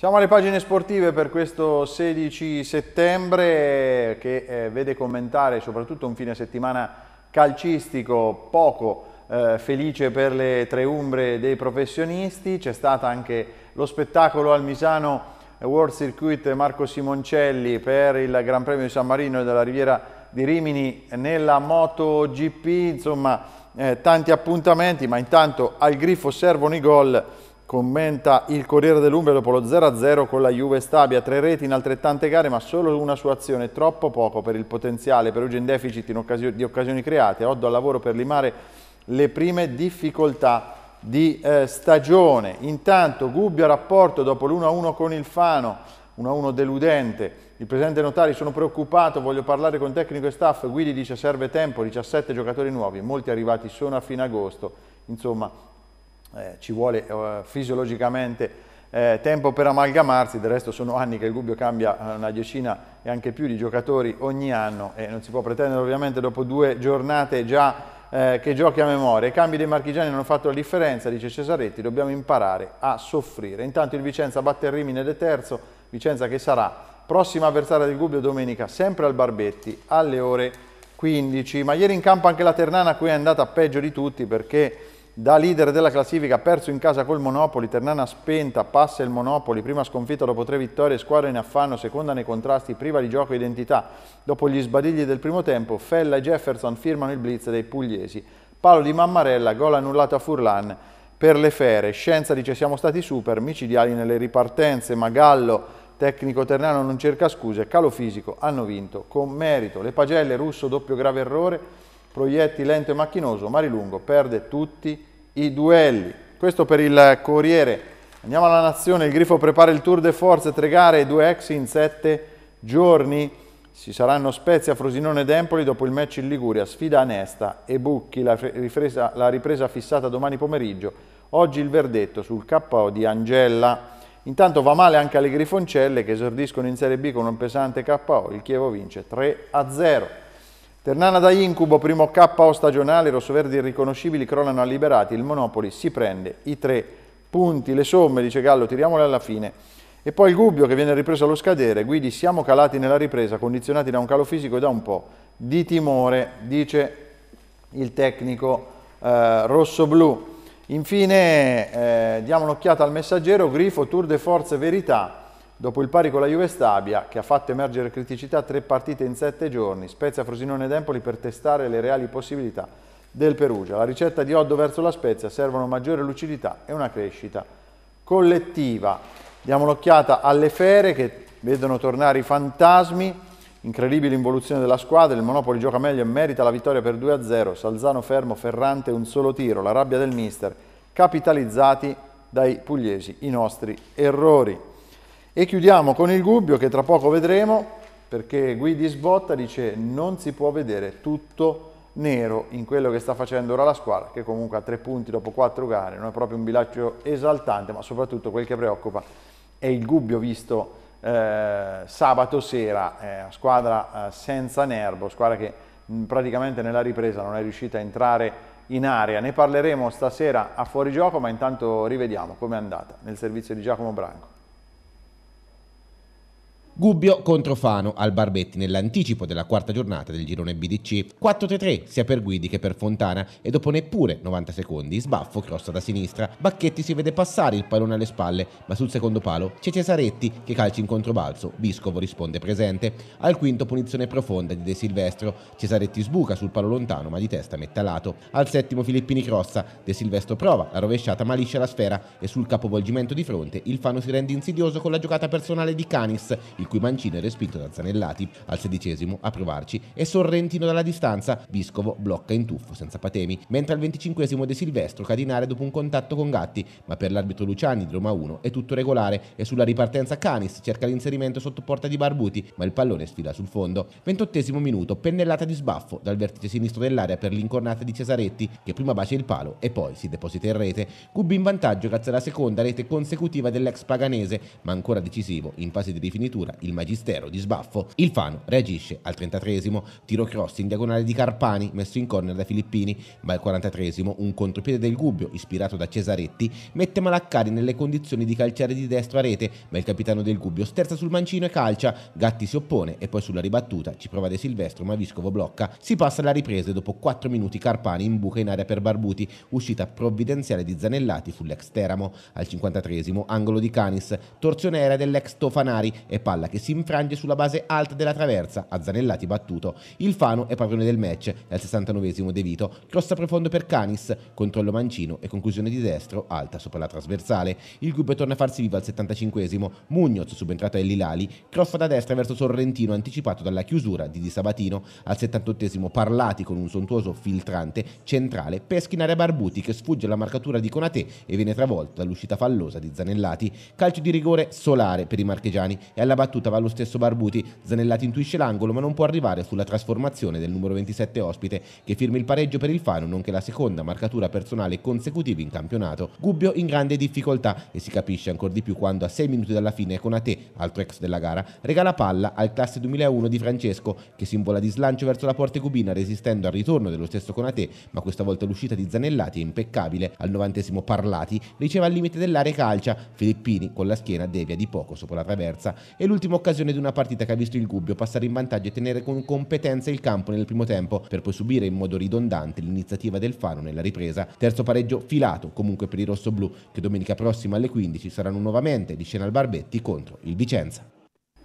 Siamo alle pagine sportive per questo 16 settembre che eh, vede commentare soprattutto un fine settimana calcistico poco eh, felice per le tre umbre dei professionisti. C'è stato anche lo spettacolo al Misano World Circuit Marco Simoncelli per il Gran Premio di San Marino e della Riviera di Rimini nella MotoGP. Insomma, eh, tanti appuntamenti, ma intanto al grifo servono i gol Commenta il Corriere dell'Umbria dopo lo 0-0 con la Juve Stabia, tre reti in altrettante gare ma solo una sua azione, troppo poco per il potenziale Perugia in deficit in occasione, di occasioni create, Oddo al lavoro per limare le prime difficoltà di eh, stagione. Intanto Gubbio a rapporto dopo l'1-1 con il Fano, 1-1 deludente, il presidente Notari sono preoccupato, voglio parlare con tecnico e staff, Guidi dice serve tempo, 17 giocatori nuovi, molti arrivati sono a fine agosto, insomma eh, ci vuole eh, fisiologicamente eh, tempo per amalgamarsi, del resto sono anni che il Gubbio cambia eh, una decina e anche più di giocatori ogni anno e non si può pretendere ovviamente dopo due giornate già eh, che giochi a memoria. I cambi dei marchigiani hanno fatto la differenza, dice Cesaretti, dobbiamo imparare a soffrire. Intanto il Vicenza batte il Rimini ed è terzo, Vicenza che sarà prossima avversaria del Gubbio domenica, sempre al Barbetti, alle ore 15. Ma ieri in campo anche la Ternana qui è andata peggio di tutti perché da leader della classifica, perso in casa col Monopoli, Ternana spenta, passa il Monopoli, prima sconfitta dopo tre vittorie, squadra in affanno, seconda nei contrasti, priva di gioco e identità. Dopo gli sbadigli del primo tempo, Fella e Jefferson firmano il blitz dei pugliesi. Palo di Mammarella, gol annullato a Furlan per le fere. Scienza dice siamo stati super, micidiali nelle ripartenze, Magallo tecnico Ternano non cerca scuse, calo fisico, hanno vinto con merito. Le pagelle, Russo, doppio grave errore, Proietti lento e macchinoso, Marilungo perde tutti i duelli. Questo per il Corriere. Andiamo alla Nazione, il Grifo prepara il Tour de Force, tre gare e due ex in sette giorni. Si saranno Spezia, Frosinone ed Empoli dopo il match in Liguria, sfida a Nesta e Bucchi, la ripresa, la ripresa fissata domani pomeriggio. Oggi il verdetto sul KO di Angella. Intanto va male anche alle Grifoncelle che esordiscono in Serie B con un pesante KO, il Chievo vince 3-0. Ternana da incubo, primo KO stagionale, rossoverdi irriconoscibili crollano a liberati, il Monopoli si prende i tre punti, le somme, dice Gallo, tiriamole alla fine. E poi il Gubbio che viene ripreso allo scadere, Guidi siamo calati nella ripresa, condizionati da un calo fisico e da un po' di timore, dice il tecnico eh, rosso-blu. Infine eh, diamo un'occhiata al messaggero, Grifo, Tour de Forze Verità, Dopo il pari con la Juve Stabia, che ha fatto emergere criticità tre partite in sette giorni, Spezia, Frosinone ed Empoli per testare le reali possibilità del Perugia. La ricetta di Oddo verso la Spezia servono maggiore lucidità e una crescita collettiva. Diamo un'occhiata alle fere che vedono tornare i fantasmi. Incredibile involuzione della squadra, il Monopoli gioca meglio e merita la vittoria per 2-0. Salzano fermo, Ferrante un solo tiro, la rabbia del mister, capitalizzati dai pugliesi i nostri errori. E chiudiamo con il Gubbio che tra poco vedremo perché Guidi Sbotta dice non si può vedere tutto nero in quello che sta facendo ora la squadra che comunque ha tre punti dopo quattro gare, non è proprio un bilancio esaltante ma soprattutto quel che preoccupa è il Gubbio visto eh, sabato sera, eh, squadra eh, senza nervo, squadra che mh, praticamente nella ripresa non è riuscita a entrare in area. Ne parleremo stasera a fuorigioco, ma intanto rivediamo com'è andata nel servizio di Giacomo Branco. Gubbio contro Fano al Barbetti nell'anticipo della quarta giornata del girone BDC. 4-3-3 sia per Guidi che per Fontana e dopo neppure 90 secondi sbaffo crossa da sinistra. Bacchetti si vede passare il pallone alle spalle ma sul secondo palo c'è Cesaretti che calcia in controbalzo. Biscovo risponde presente. Al quinto punizione profonda di De Silvestro. Cesaretti sbuca sul palo lontano ma di testa mette a lato. Al settimo Filippini crossa. De Silvestro prova la rovesciata ma liscia la sfera e sul capovolgimento di fronte il Fano si rende insidioso con la giocata personale di Canis. Il cui Mancino è respinto da Zanellati al sedicesimo a provarci e Sorrentino dalla distanza, Viscovo blocca in tuffo senza patemi, mentre al venticinquesimo De Silvestro Cadinare dopo un contatto con Gatti, ma per l'arbitro Luciani di Roma 1 è tutto regolare e sulla ripartenza Canis cerca l'inserimento sotto porta di Barbuti, ma il pallone sfila sul fondo. Ventottesimo minuto, pennellata di sbaffo dal vertice sinistro dell'area per l'incornata di Cesaretti, che prima bacia il palo e poi si deposita in rete. Cubi in vantaggio grazie alla seconda rete consecutiva dell'ex paganese, ma ancora decisivo in fase di rifinitura addirittura il magistero di sbaffo, il Fano reagisce al 33esimo, tiro cross in diagonale di Carpani messo in corner da Filippini, ma al 43esimo un contropiede del Gubbio ispirato da Cesaretti mette Malaccari nelle condizioni di calciare di destro a rete, ma il capitano del Gubbio sterza sul mancino e calcia, Gatti si oppone e poi sulla ribattuta ci prova De Silvestro ma Viscovo blocca, si passa alla ripresa e dopo 4 minuti Carpani in buca in area per Barbuti, uscita provvidenziale di Zanellati sull'ex Teramo, al 53esimo angolo di Canis, torsione aerea dell'ex Tofanari e palla palla che si infrange sulla base alta della traversa, a Zanellati battuto. Il Fano è padrone del match, al 69esimo De Vito, crossa profondo per Canis, controllo mancino e conclusione di destro alta sopra la trasversale. Il gruppo torna a farsi vivo al 75esimo, Mugnoz subentrato a Lilali, crossa da destra verso Sorrentino anticipato dalla chiusura di Di Sabatino, al 78esimo Parlati con un sontuoso filtrante centrale, pesca in area Barbuti che sfugge alla marcatura di Conate e viene travolto dall'uscita fallosa di Zanellati, calcio di rigore solare per i marchegiani e alla battuta battuta va lo stesso Barbuti. Zanellati intuisce l'angolo ma non può arrivare sulla trasformazione del numero 27 ospite che firma il pareggio per il Fano nonché la seconda marcatura personale consecutiva in campionato. Gubbio in grande difficoltà e si capisce ancora di più quando a 6 minuti dalla fine Conate, altro ex della gara, regala palla al classe 2001 di Francesco che simbola di slancio verso la porta cubina resistendo al ritorno dello stesso Conate ma questa volta l'uscita di Zanellati è impeccabile. Al novantesimo Parlati riceve al limite dell'area calcia, Filippini con la schiena devia di poco sopra la traversa e l'ultimo L'ultima occasione di una partita che ha visto il Gubbio passare in vantaggio e tenere con competenza il campo nel primo tempo per poi subire in modo ridondante l'iniziativa del Fano nella ripresa. Terzo pareggio filato comunque per i rossoblù che domenica prossima alle 15 saranno nuovamente di scena al Barbetti contro il Vicenza.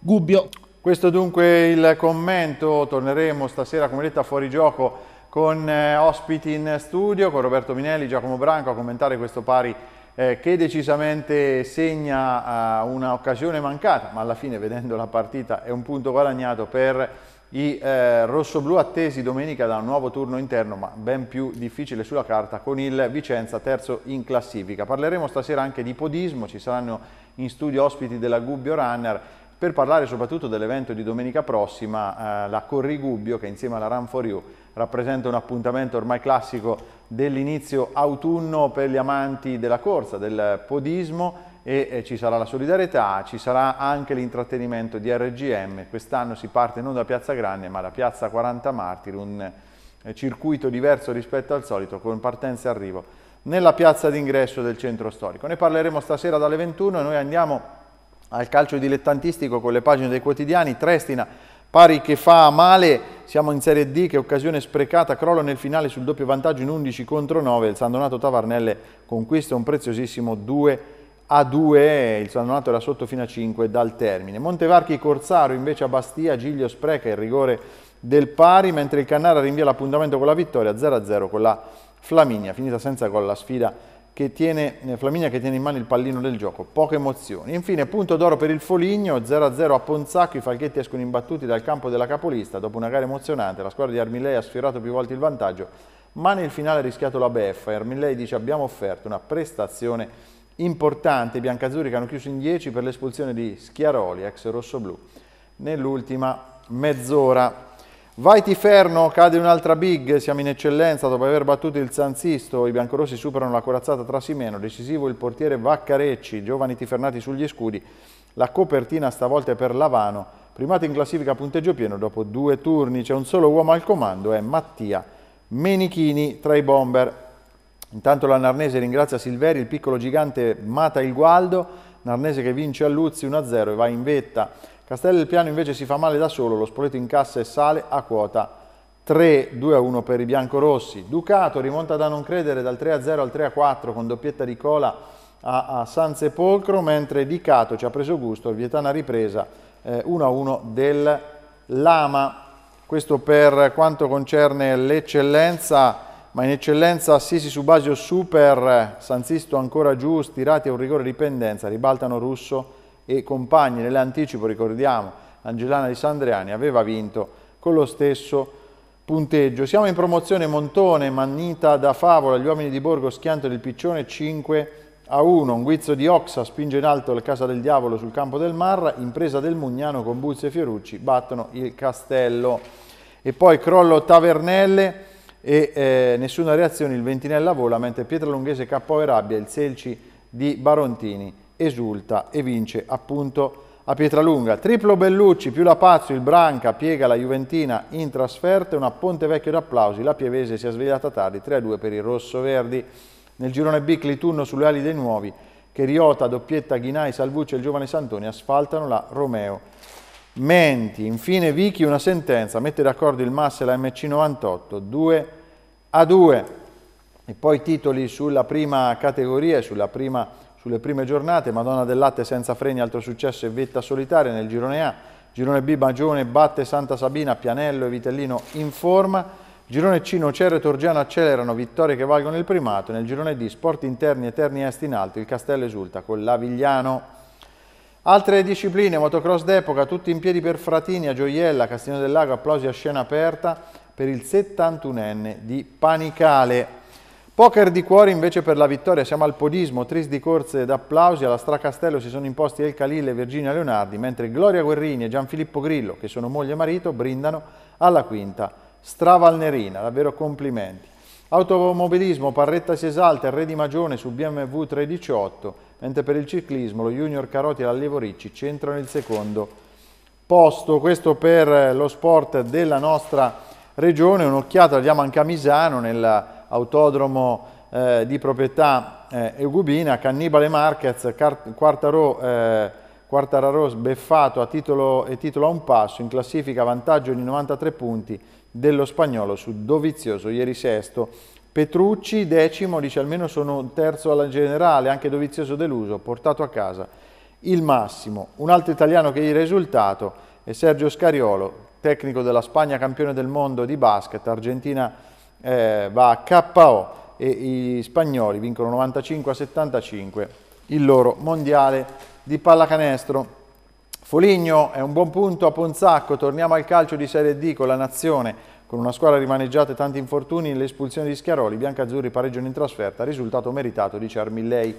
Gubbio. Questo dunque il commento, torneremo stasera come detta fuori gioco con eh, ospiti in studio, con Roberto Minelli, Giacomo Branco a commentare questo pari eh, che decisamente segna eh, un'occasione mancata, ma alla fine vedendo la partita è un punto guadagnato per i eh, rossoblù attesi domenica da un nuovo turno interno ma ben più difficile sulla carta con il Vicenza terzo in classifica. Parleremo stasera anche di podismo, ci saranno in studio ospiti della Gubbio Runner per parlare soprattutto dell'evento di domenica prossima, eh, la Corrigubbio che insieme alla Run for You rappresenta un appuntamento ormai classico dell'inizio autunno per gli amanti della corsa, del podismo e eh, ci sarà la solidarietà, ci sarà anche l'intrattenimento di RGM, quest'anno si parte non da Piazza Grande ma da Piazza 40 Martiri, un eh, circuito diverso rispetto al solito con partenza e arrivo nella piazza d'ingresso del centro storico. Ne parleremo stasera dalle 21 e noi andiamo al calcio dilettantistico con le pagine dei quotidiani, Trestina pari che fa male, siamo in Serie D, che occasione sprecata, crollo nel finale sul doppio vantaggio in 11 contro 9, il San Donato Tavarnelle conquista un preziosissimo 2 a 2, il San Donato era sotto fino a 5 dal termine. Montevarchi Corsaro invece a Bastia, Giglio spreca il rigore del pari, mentre il Cannara rinvia l'appuntamento con la vittoria 0-0 a con la Flaminia, finita senza gol la sfida che tiene, eh, Flaminia che tiene in mano il pallino del gioco, poche emozioni. Infine punto d'oro per il Foligno, 0-0 a Ponzacco, i Falchetti escono imbattuti dal campo della capolista, dopo una gara emozionante, la squadra di Armilei ha sfiorato più volte il vantaggio, ma nel finale ha rischiato la beffa, Armilei dice abbiamo offerto una prestazione importante, i biancazzurri che hanno chiuso in 10 per l'espulsione di Schiaroli, ex rossoblù, nell'ultima mezz'ora. Vai Tiferno, cade un'altra big, siamo in eccellenza dopo aver battuto il Zanzisto, i biancorossi superano la corazzata Trasimeno, decisivo il portiere Vaccarecci, giovani tifernati sugli scudi, la copertina stavolta è per Lavano, primato in classifica a punteggio pieno dopo due turni, c'è un solo uomo al comando, è Mattia Menichini tra i bomber. Intanto la Narnese ringrazia Silveri, il piccolo gigante mata il Gualdo, Narnese che vince a Luzzi 1-0 e va in vetta Castello del Piano invece si fa male da solo, lo Spoleto incassa e sale a quota 3, 2 a 1 per i biancorossi. Ducato rimonta da non credere dal 3 a 0 al 3 a 4 con doppietta di cola a, a San mentre Dicato ci ha preso gusto, il Vietana ripresa eh, 1 a 1 del Lama. Questo per quanto concerne l'eccellenza, ma in eccellenza Assisi Subasio Super, Sanzisto ancora giù, stirati a un rigore di pendenza, ribaltano Russo e compagni nell'anticipo, ricordiamo, Angelana di Sandriani aveva vinto con lo stesso punteggio. Siamo in promozione Montone, Mannita da Favola, gli uomini di Borgo, schiantano il Piccione 5 a 1, un guizzo di Oxa spinge in alto la Casa del Diavolo sul campo del Marra, impresa del Mugnano con Buzzi e Fiorucci battono il Castello. E poi crollo Tavernelle e eh, nessuna reazione il Ventinella vola, mentre Pietralunghese KO e Rabbia, il Selci di Barontini esulta e vince appunto a Pietralunga. Triplo Bellucci più la Pazzo, il Branca piega la Juventina in trasferta, una Ponte Vecchio d'applausi, la Pievese si è svegliata tardi 3-2 per i Rosso-Verdi. Nel girone B Cliturno sulle ali dei nuovi, che Riota, doppietta Ghinai, Salvucci e il giovane Santoni asfaltano la Romeo. Menti, infine Vichi una sentenza, mette d'accordo il Massa e la MC98, 2 a 2. E poi titoli sulla prima categoria e sulla prima sulle prime giornate, Madonna del Latte senza freni, altro successo e vetta solitaria nel girone A, girone B Magione batte Santa Sabina, Pianello e Vitellino in forma, girone C Nocero e Torgiano accelerano, vittorie che valgono il primato, nel girone D Sport Interni e Terni Est in alto, il Castello esulta con l'Avigliano. Altre discipline, motocross d'epoca, tutti in piedi per Fratini, a Gioiella, Castiglione del Lago, applausi a scena aperta per il 71enne di Panicale. Poker di cuori invece per la vittoria, siamo al podismo, tris di corse ed applausi, alla Stracastello si sono imposti El Khalil e Virginia Leonardi, mentre Gloria Guerrini e Gianfilippo Grillo, che sono moglie e marito, brindano alla quinta stravalnerina, davvero complimenti. Automobilismo, Parretta si esalta, Re di Magione su BMW 318, mentre per il ciclismo lo Junior Caroti e l'Allevo Ricci centrano il secondo posto. Questo per lo sport della nostra regione, un'occhiata la diamo anche a Misano nella autodromo eh, di proprietà eh, Eugubina, Cannibale Marquez, Quartararo, eh, Quartararo sbeffato a titolo, e titolo a un passo, in classifica vantaggio di 93 punti dello spagnolo su Dovizioso, ieri sesto. Petrucci decimo, dice almeno sono un terzo alla generale, anche Dovizioso deluso, portato a casa il massimo. Un altro italiano che il risultato è Sergio Scariolo, tecnico della Spagna campione del mondo di basket, Argentina eh, va a KO e i spagnoli vincono 95 a 75 il loro mondiale di pallacanestro. Foligno è un buon punto a Ponzacco, torniamo al calcio di Serie D con la Nazione, con una squadra rimaneggiata e tanti infortuni, e l'espulsione di Schiaroli, Biancazzurri pareggiano in trasferta, risultato meritato di Charmillei.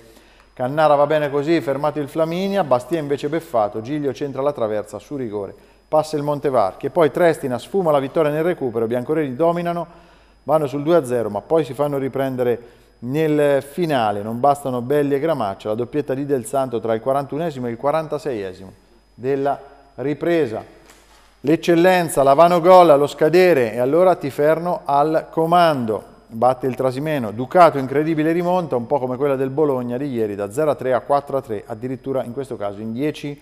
Cannara va bene così, fermato il Flaminia, Bastia invece beffato, Giglio centra la traversa su rigore, passa il Montevarchi e poi Trestina sfuma la vittoria nel recupero, Biancoreri dominano vanno sul 2-0 ma poi si fanno riprendere nel finale, non bastano Belli e Gramaccia, la doppietta di Del Santo tra il 41esimo e il 46esimo della ripresa. L'eccellenza, Lavano gol allo scadere e allora Tiferno al comando. Batte il Trasimeno, Ducato incredibile rimonta, un po' come quella del Bologna di ieri, da 0-3 a 4-3, addirittura in questo caso in 10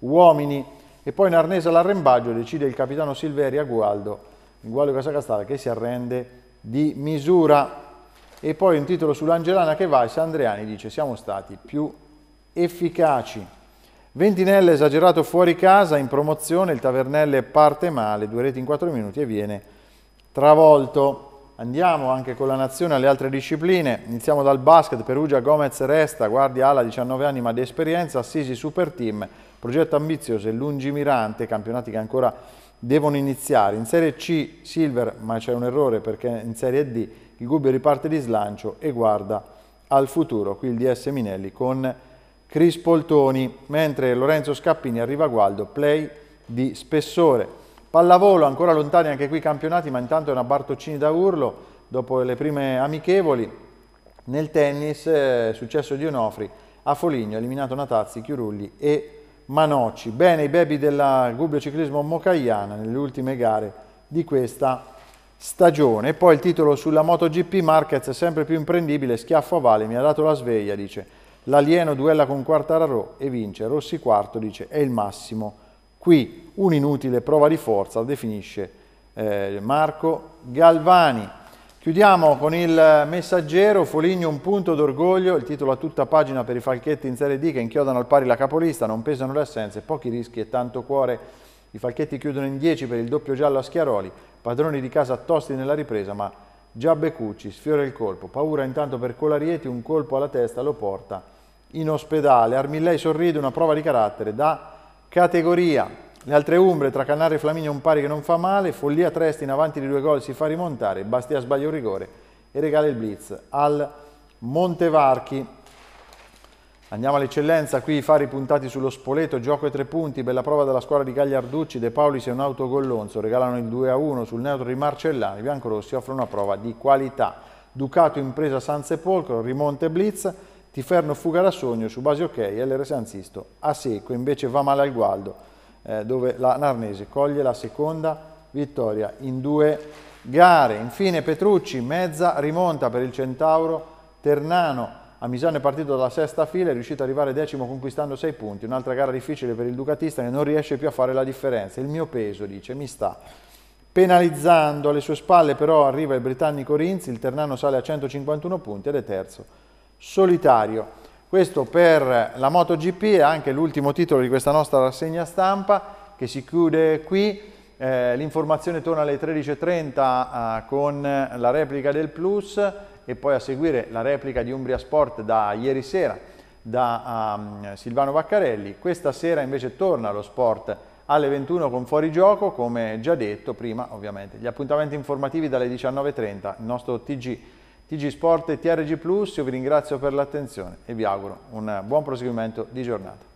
uomini. E poi in Narnese all'arrembaggio decide il capitano Silveri a Gualdo, in Gualdo Casacastava, che si arrende di misura. E poi un titolo sull'Angelana che va e Sandriani dice siamo stati più efficaci. Ventinella esagerato fuori casa in promozione, il Tavernelle parte male, due reti in quattro minuti e viene travolto. Andiamo anche con la nazione alle altre discipline, iniziamo dal basket, Perugia Gomez resta, guardia ala 19 anni ma di esperienza, Assisi super team, progetto ambizioso e lungimirante, campionati che ancora devono iniziare. In Serie C Silver, ma c'è un errore perché in Serie D il Gubbio riparte di slancio e guarda al futuro, qui il DS Minelli con Poltoni, mentre Lorenzo Scappini arriva a Gualdo, play di spessore. Pallavolo ancora lontani anche qui i campionati, ma intanto è una Bartoccini da urlo dopo le prime amichevoli. Nel tennis, eh, successo di Onofri, a Foligno, eliminato Natazzi, Chiurulli e Manocci. Bene i baby della Gubbio Ciclismo Mocaiana nelle ultime gare di questa stagione. Poi il titolo sulla MotoGP Marquez è sempre più imprendibile, schiaffo a Vale, mi ha dato la sveglia, dice. L'alieno duella con Quartararo e vince, Rossi quarto dice è il massimo. Qui un'inutile prova di forza, definisce eh, Marco Galvani. Chiudiamo con il messaggero, Foligno un punto d'orgoglio, il titolo a tutta pagina per i falchetti in Serie D che inchiodano al pari la capolista, non pesano le assenze, pochi rischi e tanto cuore. I falchetti chiudono in 10 per il doppio giallo a Schiaroli, padroni di casa tosti nella ripresa ma già Becucci sfiora il colpo, paura intanto per Colarieti, un colpo alla testa lo porta in ospedale. Armillei sorride, una prova di carattere da categoria. Le altre Umbre, tra Canario e Flaminio un pari che non fa male, Follia Tresti in avanti di due gol si fa rimontare, Bastia sbaglia un rigore e regala il blitz al Montevarchi. Andiamo all'eccellenza, qui i fari puntati sullo Spoleto, gioco e tre punti, bella prova della squadra di Gagliarducci, De Paoli si un autogollonzo, regalano il 2-1 sul neutro di Marcellani, Biancorossi offre una prova di qualità. Ducato Impresa San Sepolcro, rimonte blitz, Tiferno fuga da sogno su base ok, LRS Anzisto a secco, invece va male al gualdo eh, dove la Narnese coglie la seconda vittoria in due gare. Infine Petrucci, mezza rimonta per il Centauro Ternano. A Misano è partito dalla sesta fila, è riuscito ad arrivare decimo conquistando sei punti. Un'altra gara difficile per il Ducatista che non riesce più a fare la differenza. Il mio peso, dice, mi sta penalizzando. Alle sue spalle però arriva il britannico Rinzi, il Ternano sale a 151 punti ed è terzo solitario. Questo per la MotoGP è anche l'ultimo titolo di questa nostra rassegna stampa che si chiude qui. Eh, l'informazione torna alle 13.30 eh, con la replica del Plus e poi a seguire la replica di Umbria Sport da ieri sera da um, Silvano Vaccarelli. Questa sera invece torna lo sport alle 21 con fuorigioco, come già detto prima ovviamente. Gli appuntamenti informativi dalle 19.30, il nostro TG TG Sport e TRG Plus, io vi ringrazio per l'attenzione e vi auguro un buon proseguimento di giornata.